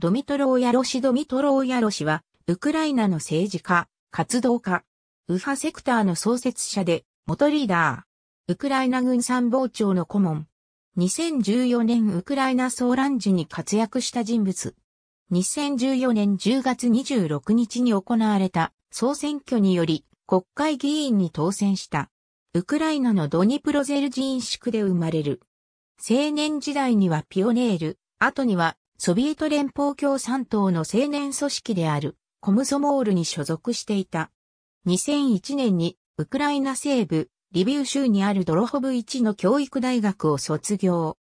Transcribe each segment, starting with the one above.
ドミトローヤロシドミトローヤロシは、ウクライナの政治家、活動家、右派セクターの創設者で、元リーダー、ウクライナ軍参謀長の顧問。2014年ウクライナ騒乱時に活躍した人物。2014年10月26日に行われた総選挙により国会議員に当選した。ウクライナのドニプロゼルジン宿で生まれる。青年時代にはピオネール、後にはソビエト連邦共産党の青年組織であるコムソモールに所属していた。2001年にウクライナ西部リビウ州にあるドロホブ1の教育大学を卒業。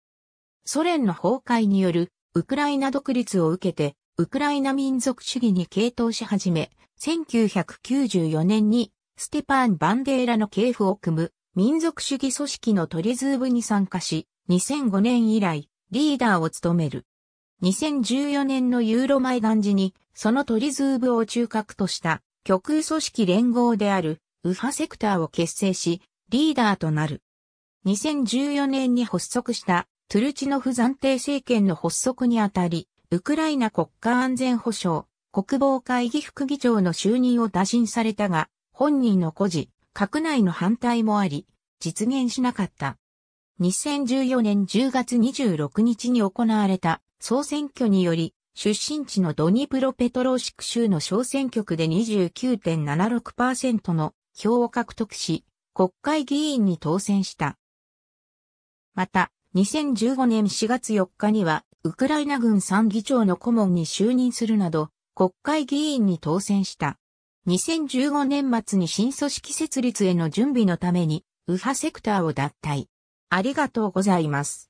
ソ連の崩壊によるウクライナ独立を受けてウクライナ民族主義に傾倒し始め、1994年にステパン・バンデーラの系譜を組む民族主義組織のトリズーブに参加し、2005年以来リーダーを務める。2014年のユーロマイガン時に、そのトリズーブを中核とした極右組織連合である右派セクターを結成し、リーダーとなる。2014年に発足したトゥルチノフ暫定政権の発足にあたり、ウクライナ国家安全保障、国防会議副議長の就任を打診されたが、本人の孤児、閣内の反対もあり、実現しなかった。2014年10月26日に行われた総選挙により、出身地のドニプロペトローシク州の小選挙区で29.76%の票を獲得し、国会議員に当選した。また、2015年4月4日には、ウクライナ軍参議長の顧問に就任するなど、国会議員に当選した。2015年末に新組織設立への準備のために、右派セクターを脱退。ありがとうございます。